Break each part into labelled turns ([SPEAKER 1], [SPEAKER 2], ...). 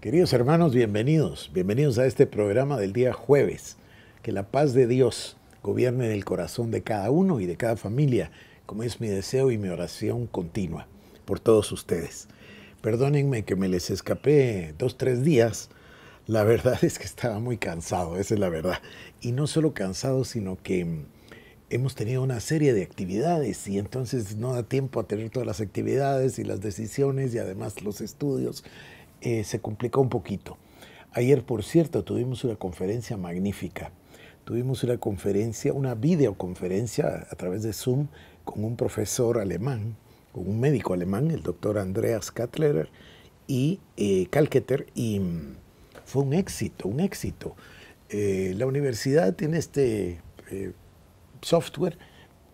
[SPEAKER 1] Queridos hermanos, bienvenidos. Bienvenidos a este programa del día jueves. Que la paz de Dios gobierne en el corazón de cada uno y de cada familia, como es mi deseo y mi oración continua por todos ustedes. Perdónenme que me les escapé dos, tres días. La verdad es que estaba muy cansado, esa es la verdad. Y no solo cansado, sino que mm, hemos tenido una serie de actividades y entonces no da tiempo a tener todas las actividades y las decisiones y además los estudios eh, se complica un poquito. Ayer, por cierto, tuvimos una conferencia magnífica. Tuvimos una conferencia, una videoconferencia a través de Zoom con un profesor alemán, con un médico alemán, el doctor Andreas Kattlerer, y eh, Kalketer, y mm, fue un éxito, un éxito. Eh, la universidad tiene este software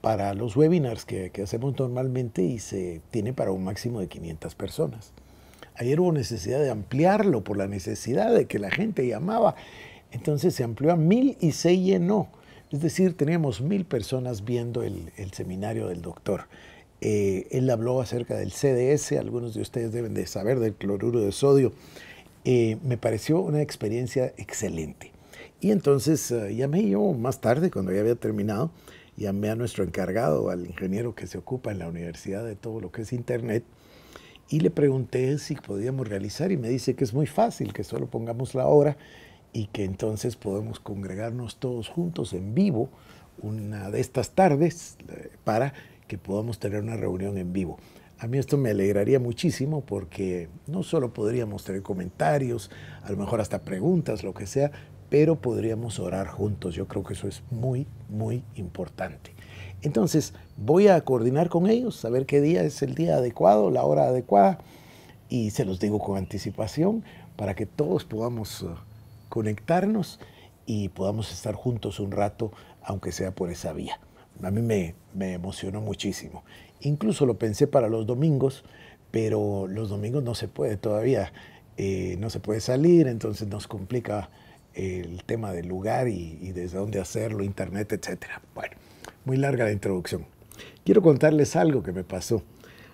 [SPEAKER 1] para los webinars que hacemos normalmente y se tiene para un máximo de 500 personas. Ayer hubo necesidad de ampliarlo por la necesidad de que la gente llamaba. Entonces se amplió a mil y se llenó. Es decir, teníamos mil personas viendo el, seminario del doctor. Eh, él habló acerca del CDS, algunos de ustedes deben de saber del cloruro de sodio. Eh, me pareció una experiencia excelente. Y entonces eh, llamé yo más tarde, cuando ya había terminado, llamé a nuestro encargado, al ingeniero que se ocupa en la universidad de todo lo que es Internet, y le pregunté si podíamos realizar y me dice que es muy fácil, que solo pongamos la hora y que entonces podemos congregarnos todos juntos en vivo una de estas tardes eh, para que podamos tener una reunión en vivo. A mí esto me alegraría muchísimo porque no solo podríamos tener comentarios, a lo mejor hasta preguntas, lo que sea, pero podríamos orar juntos. Yo creo que eso es muy, muy importante. Entonces, voy a coordinar con ellos, saber qué día es el día adecuado, la hora adecuada, y se los digo con anticipación para que todos podamos eh, conectarnos y podamos estar juntos un rato, aunque sea por esa vía. A mí me, emocionó muchísimo. Incluso lo pensé para los domingos, pero los domingos no se puede todavía, eh, no se puede salir, entonces nos complica el tema del lugar y, desde dónde hacerlo, internet, etc. Bueno, muy larga la introducción. Quiero contarles algo que me pasó.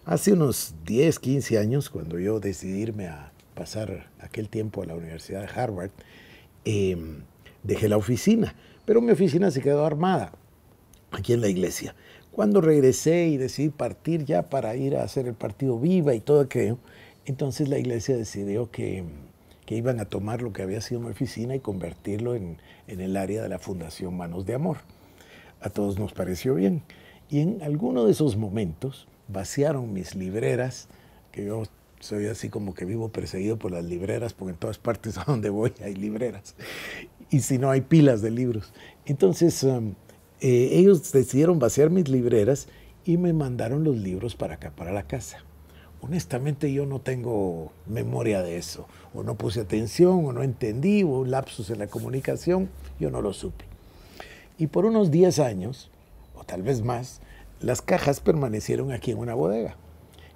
[SPEAKER 1] Hace unos 10, 15 años, cuando yo decidí irme a pasar aquel tiempo a la Universidad de Harvard, em, dejé la oficina, pero mi oficina se quedó armada aquí en la iglesia. Cuando regresé y decidí partir ya para ir a hacer el partido Viva y todo aquello, entonces la iglesia decidió que iban a tomar lo que había sido mi oficina y convertirlo en, en el área de la Fundación Manos de Amor. A todos nos pareció bien. Y en alguno de esos momentos vaciaron mis libreras, que yo soy así como que vivo perseguido por las libreras, porque en todas partes a donde voy hay libreras. Y si no, hay pilas de libros. Entonces, um, eh, ellos decidieron vaciar mis libreras y me mandaron los libros para acá, para la casa honestamente yo no tengo memoria de eso. O no puse atención, o no entendí, o un lapsus en la comunicación, yo no lo supe. Y por unos 10 años, o tal vez más, las cajas permanecieron aquí en una bodega.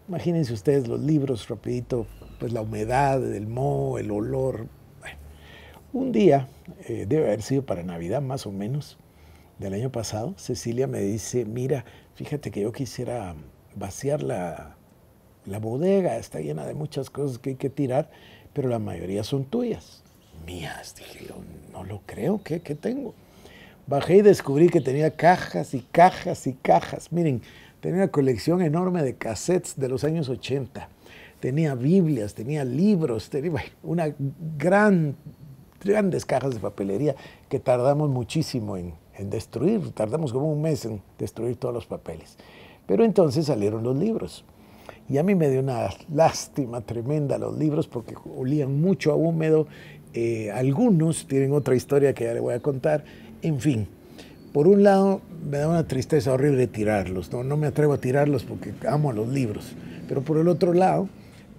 [SPEAKER 1] Imagínense ustedes los libros, rapidito, pues la humedad, el moho, el olor. un día, eh, debe haber sido para Navidad más o menos, del año pasado, Cecilia me dice, mira, fíjate que yo quisiera vaciar la, la bodega está llena de muchas cosas que hay que tirar, pero la mayoría son tuyas. Mías, dije yo, no lo creo, ¿qué, tengo? Bajé y descubrí que tenía cajas y cajas y cajas. Miren, tenía una colección enorme de cassettes de los años 80. Tenía Biblias, tenía libros, tenía una gran, grandes cajas de papelería que tardamos muchísimo en destruir. Tardamos como un mes en destruir todos los papeles. Pero entonces salieron los libros. Y a mí me dio una lástima tremenda los libros porque olían mucho a húmedo. Eh, algunos tienen otra historia que ya le voy a contar. En fin, por un lado me da una tristeza horrible tirarlos. No, no me atrevo a tirarlos porque amo los libros. Pero por el otro lado,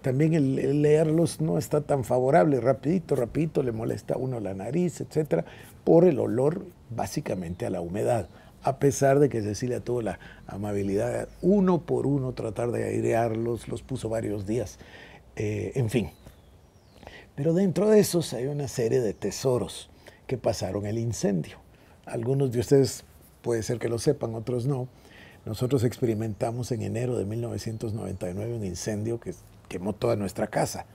[SPEAKER 1] también el, el leerlos no está tan favorable. Rapidito, rapidito, le molesta a uno la nariz, etcétera, por el olor básicamente a la humedad a pesar de que Cecilia tuvo la amabilidad uno por uno tratar de airearlos, los puso varios días, eh, en fin. Pero dentro de esos hay una serie de tesoros que pasaron el incendio. Algunos de ustedes puede ser que lo sepan, otros no. Nosotros experimentamos en enero de 1999 un incendio que quemó toda nuestra casa.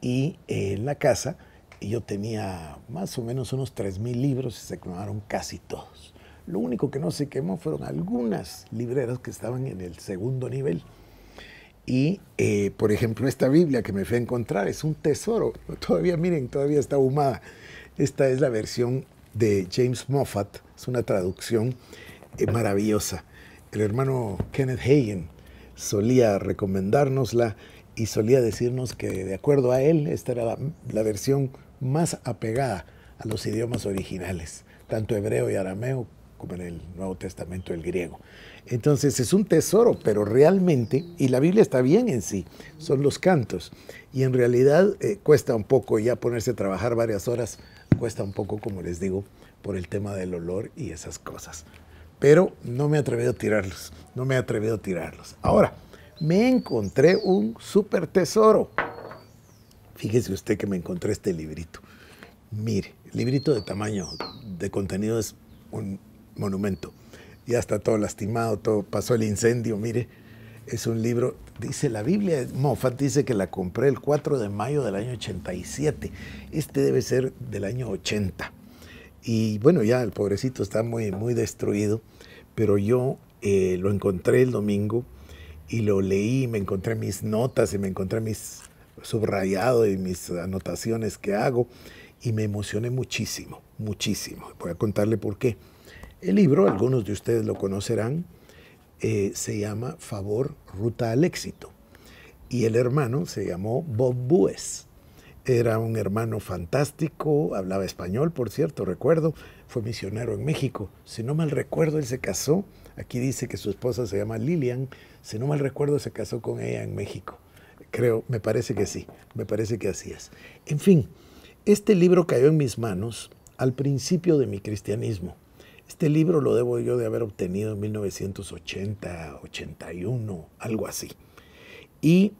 [SPEAKER 1] Y eh, en la casa yo tenía más o menos unos 3.000 libros y se quemaron casi todos. Lo único que no se quemó fueron algunas libreras que estaban en el segundo nivel. Y, eh, por ejemplo, esta Biblia que me fui a encontrar es un tesoro. Todavía, miren, todavía está ahumada. Esta es la versión de James Moffat. Es una traducción eh, maravillosa. El hermano Kenneth Hagen solía recomendárnosla y solía decirnos que, de acuerdo a él, esta era la versión más apegada a los idiomas originales, tanto hebreo y arameo como en el Nuevo Testamento el griego. Entonces es un tesoro, pero realmente, y la Biblia está bien en sí, son los cantos. Y en realidad eh, cuesta un poco ya ponerse a trabajar varias horas, cuesta un poco, como les digo, por el tema del olor y esas cosas. Pero no me he atrevido a tirarlos, no me he atrevido a tirarlos. Ahora, me encontré un súper tesoro. Fíjese usted que me encontré este librito. Mire, librito de tamaño, de contenido es un monumento. Ya está todo lastimado, todo pasó el incendio, mire. Es un libro, dice la Biblia, Moffat dice que la compré el 4 de mayo del año 87. Este debe ser del año 80. Y bueno, ya el pobrecito está muy, muy destruido, pero yo eh, lo encontré el domingo y lo leí, me encontré mis notas y me encontré mis subrayados y mis anotaciones que hago y me emocioné muchísimo, muchísimo. Voy a contarle por qué. El libro, algunos de ustedes lo conocerán, eh, se llama Favor, Ruta al Éxito. Y el hermano se llamó Bob Bues. Era un hermano fantástico, hablaba español, por cierto, recuerdo, fue misionero en México. Si no mal recuerdo, él se casó, aquí dice que su esposa se llama Lilian, si no mal recuerdo, se casó con ella en México. Creo, me parece que sí, me parece que así es. En fin, este libro cayó en mis manos al principio de mi cristianismo este libro lo debo yo de haber obtenido en 1980, 81, algo así. Y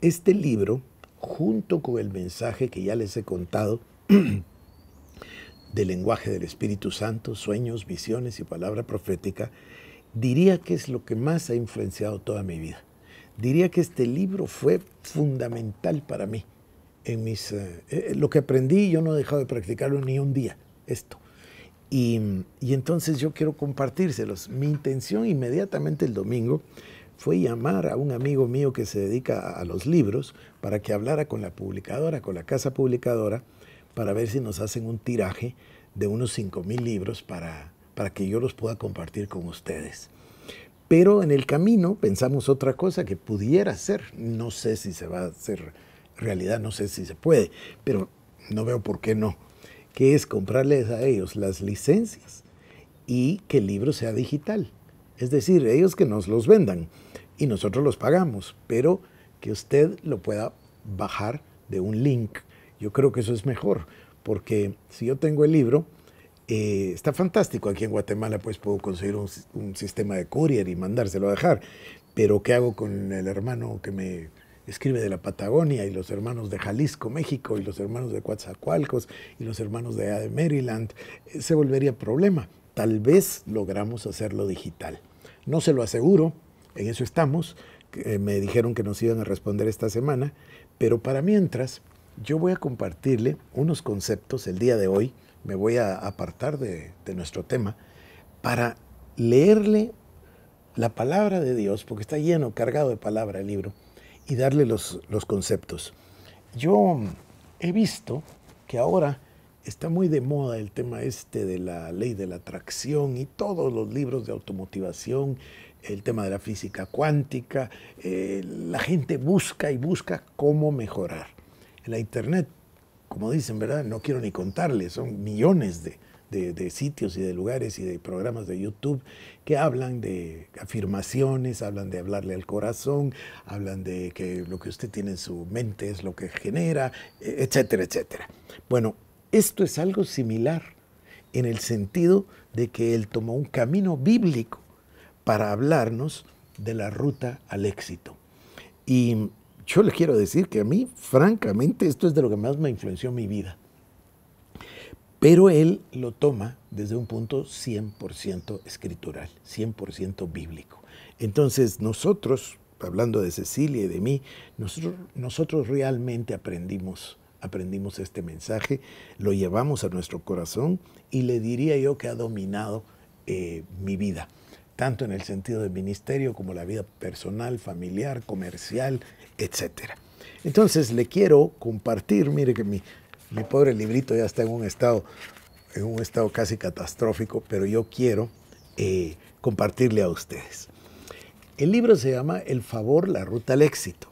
[SPEAKER 1] este libro, junto con el mensaje que ya les he contado, del lenguaje del Espíritu Santo, sueños, visiones y palabra profética, diría que es lo que más ha influenciado toda mi vida. Diría que este libro fue fundamental para mí. En mis, eh, eh, lo que aprendí, yo no he dejado de practicarlo ni un día, esto. Y, entonces yo quiero compartírselos. Mi intención inmediatamente el domingo fue llamar a un amigo mío que se dedica a los libros para que hablara con la publicadora, con la casa publicadora, para ver si nos hacen un tiraje de unos 5.000 libros para, para que yo los pueda compartir con ustedes. Pero en el camino pensamos otra cosa que pudiera ser. No sé si se va a hacer realidad, no sé si se puede, pero no veo por qué no que es comprarles a ellos las licencias y que el libro sea digital. Es decir, ellos que nos los vendan y nosotros los pagamos, pero que usted lo pueda bajar de un link. Yo creo que eso es mejor, porque si yo tengo el libro, eh, está fantástico. Aquí en Guatemala pues puedo conseguir un, un sistema de courier y mandárselo a dejar, pero ¿qué hago con el hermano que me escribe de la Patagonia y los hermanos de Jalisco, México, y los hermanos de Coatzacoalcos y los hermanos de Maryland, eh, se volvería problema. Tal vez logramos hacerlo digital. No se lo aseguro, en eso estamos. Eh, me dijeron que nos iban a responder esta semana, pero para mientras, yo voy a compartirle unos conceptos el día de hoy. Me voy a apartar de nuestro tema para leerle la palabra de Dios, porque está lleno, cargado de palabra el libro y darle los, los conceptos. Yo he visto que ahora está muy de moda el tema este de la ley de la atracción y todos los libros de automotivación, el tema de la física cuántica, eh, la gente busca y busca cómo mejorar. En la internet, como dicen, ¿verdad? No quiero ni contarles, son millones de, de, sitios y de lugares y de programas de YouTube que hablan de afirmaciones, hablan de hablarle al corazón, hablan de que lo que usted tiene en su mente es lo que genera, e, etcétera, etcétera. Bueno, esto es algo similar en el sentido de que él tomó un camino bíblico para hablarnos de la ruta al éxito. Y yo le quiero decir que a mí, francamente, esto es de lo que más me influenció en mi vida. Pero él lo toma desde un punto 100% escritural, 100% bíblico. Entonces nosotros, hablando de Cecilia y de mí, nosotros, realmente aprendimos, aprendimos este mensaje, lo llevamos a nuestro corazón y le diría yo que ha dominado eh, mi vida, tanto en el sentido del ministerio como la vida personal, familiar, comercial, etc. Entonces le quiero compartir, mire que mi, mi pobre librito ya está en un estado, en un estado casi catastrófico, pero yo quiero eh, compartirle a ustedes. El libro se llama El favor, la ruta al éxito.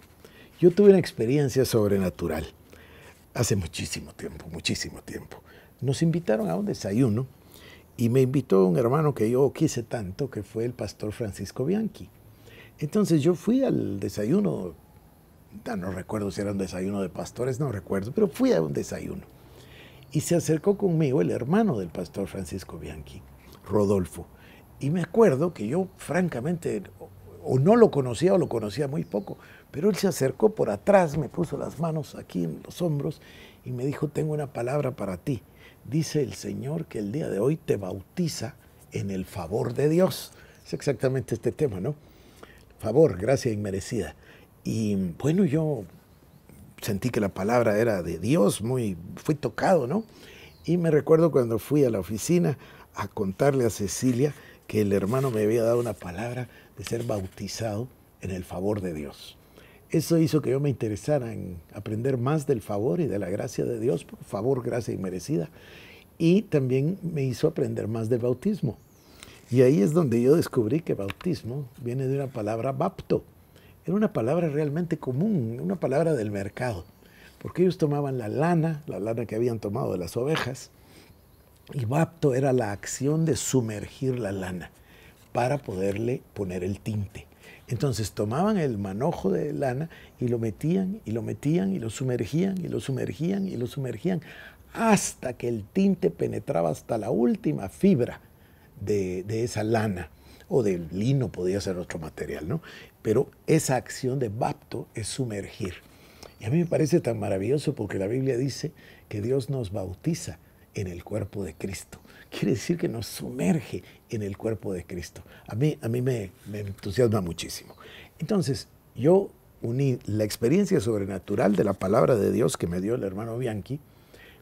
[SPEAKER 1] Yo tuve una experiencia sobrenatural hace muchísimo tiempo, muchísimo tiempo. Nos invitaron a un desayuno y me invitó un hermano que yo quise tanto, que fue el pastor Francisco Bianchi. Entonces yo fui al desayuno no recuerdo si era un desayuno de pastores, no recuerdo, pero fui a un desayuno. Y se acercó conmigo el hermano del pastor Francisco Bianchi, Rodolfo. Y me acuerdo que yo francamente o no lo conocía o lo conocía muy poco, pero él se acercó por atrás, me puso las manos aquí en los hombros y me dijo, tengo una palabra para ti. Dice el Señor que el día de hoy te bautiza en el favor de Dios. Es exactamente este tema, ¿no? Favor, gracia inmerecida. Y bueno, yo sentí que la palabra era de Dios, muy, fui tocado, ¿no? Y me recuerdo cuando fui a la oficina a contarle a Cecilia que el hermano me había dado una palabra de ser bautizado en el favor de Dios. Eso hizo que yo me interesara en aprender más del favor y de la gracia de Dios, por favor, gracia y merecida, Y también me hizo aprender más del bautismo. Y ahí es donde yo descubrí que bautismo viene de una palabra bapto, era una palabra realmente común, una palabra del mercado, porque ellos tomaban la lana, la lana que habían tomado de las ovejas, y bapto era la acción de sumergir la lana para poderle poner el tinte. Entonces tomaban el manojo de lana y lo metían y lo metían y lo sumergían y lo sumergían y lo sumergían hasta que el tinte penetraba hasta la última fibra de, esa lana o del lino, podía ser otro material, ¿no? pero esa acción de bapto es sumergir. Y a mí me parece tan maravilloso porque la Biblia dice que Dios nos bautiza en el cuerpo de Cristo. Quiere decir que nos sumerge en el cuerpo de Cristo. A mí, a mí me entusiasma muchísimo. Entonces, yo uní la experiencia sobrenatural de la palabra de Dios que me dio el hermano Bianchi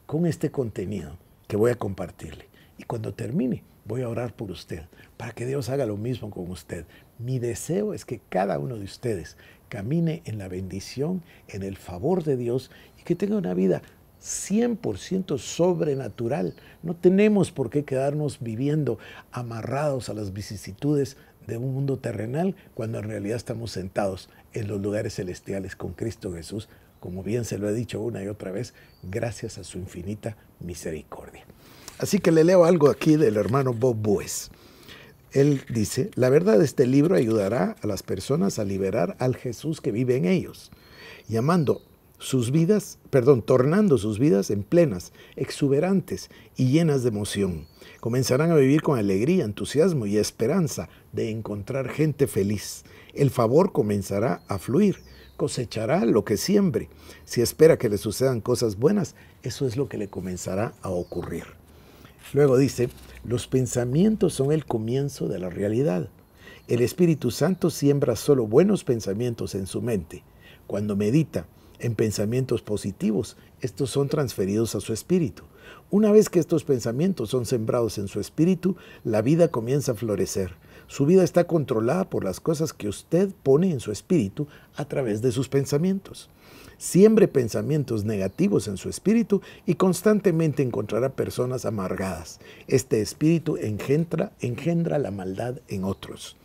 [SPEAKER 1] con este contenido que voy a compartirle. Y cuando termine, voy a orar por usted, para que Dios haga lo mismo con usted, mi deseo es que cada uno de ustedes camine en la bendición, en el favor de Dios y que tenga una vida 100% sobrenatural. No tenemos por qué quedarnos viviendo amarrados a las vicisitudes de un mundo terrenal cuando en realidad estamos sentados en los lugares celestiales con Cristo Jesús, como bien se lo he dicho una y otra vez, gracias a su infinita misericordia. Así que le leo algo aquí del hermano Bob Buess él dice, la verdad de este libro ayudará a las personas a liberar al Jesús que vive en ellos, llamando sus vidas, perdón, tornando sus vidas en plenas, exuberantes y llenas de emoción. Comenzarán a vivir con alegría, entusiasmo y esperanza de encontrar gente feliz. El favor comenzará a fluir, cosechará lo que siembre. Si espera que le sucedan cosas buenas, eso es lo que le comenzará a ocurrir. Luego dice, los pensamientos son el comienzo de la realidad. El Espíritu Santo siembra solo buenos pensamientos en su mente. Cuando medita en pensamientos positivos, estos son transferidos a su espíritu. Una vez que estos pensamientos son sembrados en su espíritu, la vida comienza a florecer su vida está controlada por las cosas que usted pone en su espíritu a través de sus pensamientos. Siembre pensamientos negativos en su espíritu y constantemente encontrará personas amargadas. Este espíritu engendra, engendra la maldad en otros.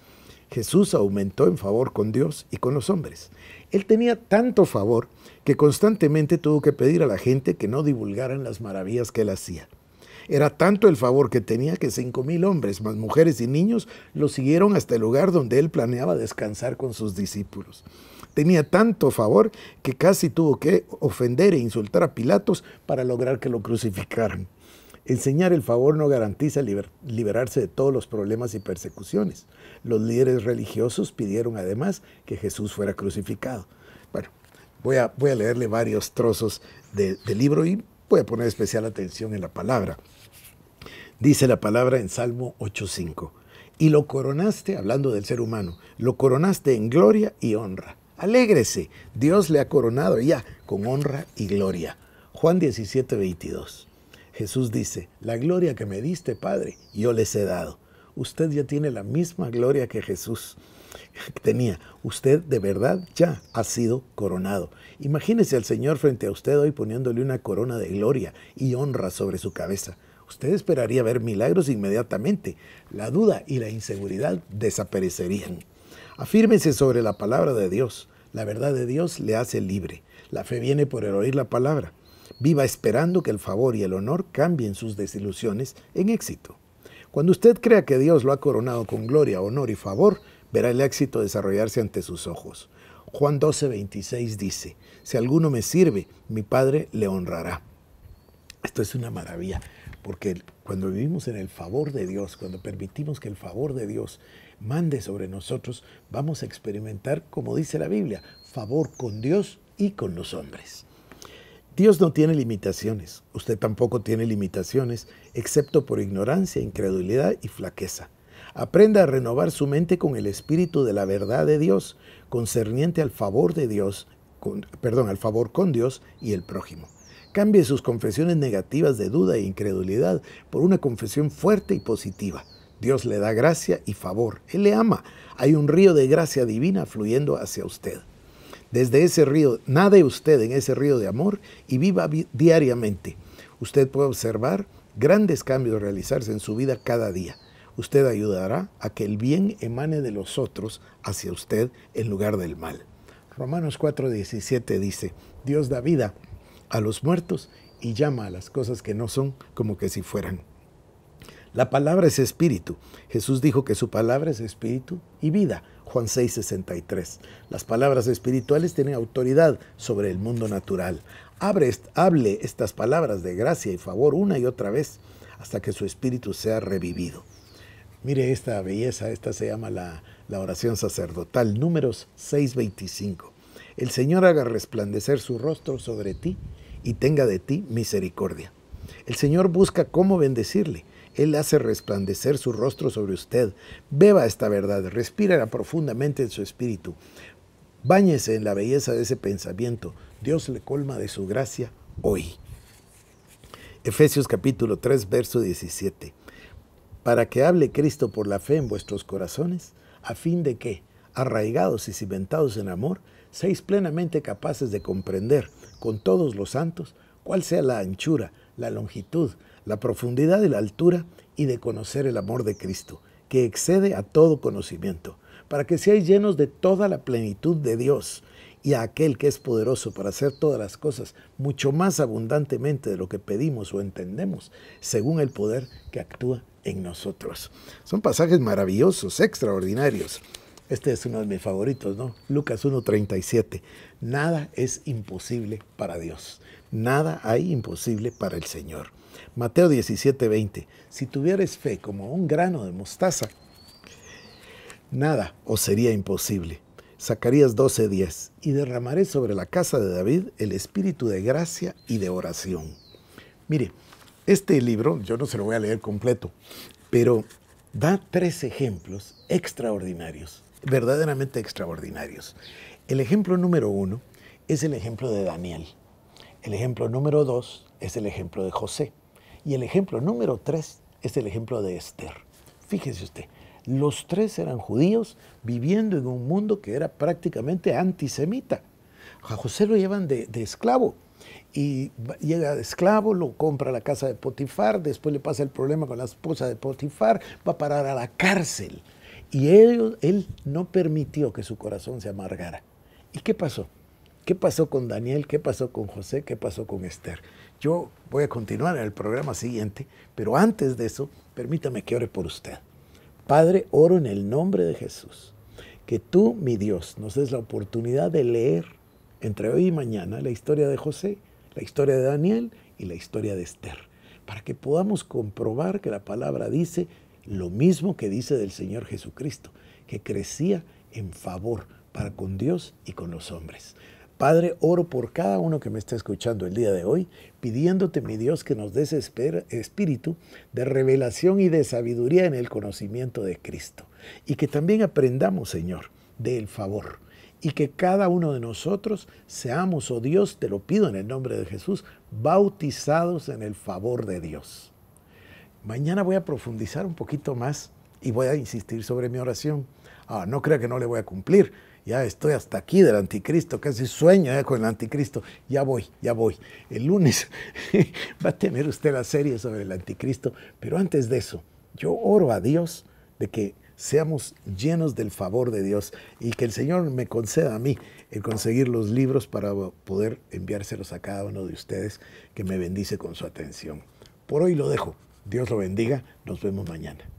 [SPEAKER 1] Jesús aumentó en favor con Dios y con los hombres. Él tenía tanto favor que constantemente tuvo que pedir a la gente que no divulgaran las maravillas que él hacía. Era tanto el favor que tenía que cinco mil hombres, más mujeres y niños, lo siguieron hasta el lugar donde él planeaba descansar con sus discípulos. Tenía tanto favor que casi tuvo que ofender e insultar a Pilatos para lograr que lo crucificaran. Enseñar el favor no garantiza liberarse de todos los problemas y persecuciones. Los líderes religiosos pidieron además que Jesús fuera crucificado. Bueno, voy a, leerle varios trozos del libro y voy a poner especial atención en la palabra. Dice la palabra en Salmo 8.5. Y lo coronaste, hablando del ser humano, lo coronaste en gloria y honra. Alégrese, Dios le ha coronado ya con honra y gloria. Juan 17, 22. Jesús dice, la gloria que me diste, Padre, yo les he dado. Usted ya tiene la misma gloria que Jesús tenía. Usted de verdad ya ha sido coronado. Imagínese al Señor frente a usted hoy poniéndole una corona de gloria y honra sobre su cabeza. Usted esperaría ver milagros inmediatamente. La duda y la inseguridad desaparecerían. Afírmese sobre la palabra de Dios. La verdad de Dios le hace libre. La fe viene por el oír la palabra. Viva esperando que el favor y el honor cambien sus desilusiones en éxito. Cuando usted crea que Dios lo ha coronado con gloria, honor y favor, verá el éxito desarrollarse ante sus ojos. Juan 12, dice, si alguno me sirve, mi Padre le honrará. Esto es una maravilla. Porque cuando vivimos en el favor de Dios, cuando permitimos que el favor de Dios mande sobre nosotros, vamos a experimentar, como dice la Biblia, favor con Dios y con los hombres. Dios no tiene limitaciones, usted tampoco tiene limitaciones, excepto por ignorancia, incredulidad y flaqueza. Aprenda a renovar su mente con el espíritu de la verdad de Dios, concerniente al favor de Dios, perdón, al favor con Dios y el prójimo. Cambie sus confesiones negativas de duda e incredulidad por una confesión fuerte y positiva. Dios le da gracia y favor. Él le ama. Hay un río de gracia divina fluyendo hacia usted. Desde ese río, nade usted en ese río de amor y viva diariamente. Usted puede observar grandes cambios realizarse en su vida cada día. Usted ayudará a que el bien emane de los otros hacia usted en lugar del mal. Romanos 4:17 dice, Dios da vida a los muertos y llama a las cosas que no son como que si fueran. La palabra es espíritu. Jesús dijo que su palabra es espíritu y vida. Juan 6:63. Las palabras espirituales tienen autoridad sobre el mundo natural. hable estas palabras de gracia y favor una y otra vez hasta que su espíritu sea revivido. Mire esta belleza, esta se llama la, la oración sacerdotal, números 6:25. El Señor haga resplandecer su rostro sobre ti y tenga de ti misericordia. El Señor busca cómo bendecirle. Él hace resplandecer su rostro sobre usted. Beba esta verdad, respírala profundamente en su espíritu. Báñese en la belleza de ese pensamiento. Dios le colma de su gracia hoy. Efesios capítulo 3, verso 17. Para que hable Cristo por la fe en vuestros corazones, a fin de que, arraigados y cimentados en amor, seis plenamente capaces de comprender con todos los santos cuál sea la anchura, la longitud, la profundidad y la altura y de conocer el amor de Cristo, que excede a todo conocimiento, para que seáis llenos de toda la plenitud de Dios y a aquel que es poderoso para hacer todas las cosas mucho más abundantemente de lo que pedimos o entendemos, según el poder que actúa en nosotros. Son pasajes maravillosos, extraordinarios. Este es uno de mis favoritos, ¿no? Lucas 1.37. Nada es imposible para Dios. Nada hay imposible para el Señor. Mateo 17.20. Si tuvieras fe como un grano de mostaza, nada os sería imposible. Zacarías 12:10, y derramaré sobre la casa de David el espíritu de gracia y de oración. Mire, este libro, yo no se lo voy a leer completo, pero da tres ejemplos extraordinarios verdaderamente extraordinarios. El ejemplo número uno es el ejemplo de Daniel. El ejemplo número dos es el ejemplo de José. Y el ejemplo número tres es el ejemplo de Esther. Fíjese usted, los tres eran judíos viviendo en un mundo que era prácticamente antisemita. A José lo llevan de, esclavo y llega de esclavo, lo compra a la casa de Potifar, después le pasa el problema con la esposa de Potifar, va a parar a la cárcel. Y él, no permitió que su corazón se amargara. ¿Y qué pasó? ¿Qué pasó con Daniel? ¿Qué pasó con José? ¿Qué pasó con Esther? Yo voy a continuar en el programa siguiente, pero antes de eso, permítame que ore por usted. Padre, oro en el nombre de Jesús, que tú, mi Dios, nos des la oportunidad de leer entre hoy y mañana la historia de José, la historia de Daniel y la historia de Esther, para que podamos comprobar que la palabra dice lo mismo que dice del Señor Jesucristo, que crecía en favor para con Dios y con los hombres. Padre, oro por cada uno que me está escuchando el día de hoy, pidiéndote, mi Dios, que nos des espíritu de revelación y de sabiduría en el conocimiento de Cristo. Y que también aprendamos, Señor, del favor. Y que cada uno de nosotros seamos, oh Dios, te lo pido en el nombre de Jesús, bautizados en el favor de Dios. Mañana voy a profundizar un poquito más y voy a insistir sobre mi oración. Ah, no crea que no le voy a cumplir. Ya estoy hasta aquí del anticristo, casi sueño eh, con el anticristo. Ya voy, ya voy. El lunes va a tener usted la serie sobre el anticristo. Pero antes de eso, yo oro a Dios de que seamos llenos del favor de Dios y que el Señor me conceda a mí el conseguir los libros para poder enviárselos a cada uno de ustedes que me bendice con su atención. Por hoy lo dejo. Dios lo bendiga. Nos vemos mañana.